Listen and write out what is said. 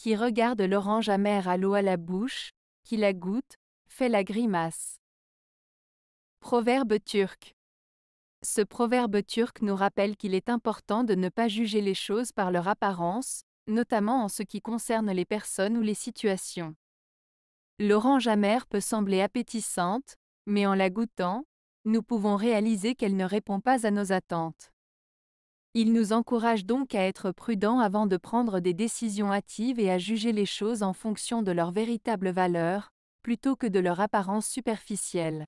qui regarde l'orange amère à l'eau à la bouche, qui la goûte, fait la grimace. Proverbe turc. Ce proverbe turc nous rappelle qu'il est important de ne pas juger les choses par leur apparence, notamment en ce qui concerne les personnes ou les situations. L'orange amère peut sembler appétissante, mais en la goûtant, nous pouvons réaliser qu'elle ne répond pas à nos attentes. Il nous encourage donc à être prudents avant de prendre des décisions hâtives et à juger les choses en fonction de leur véritable valeur, plutôt que de leur apparence superficielle.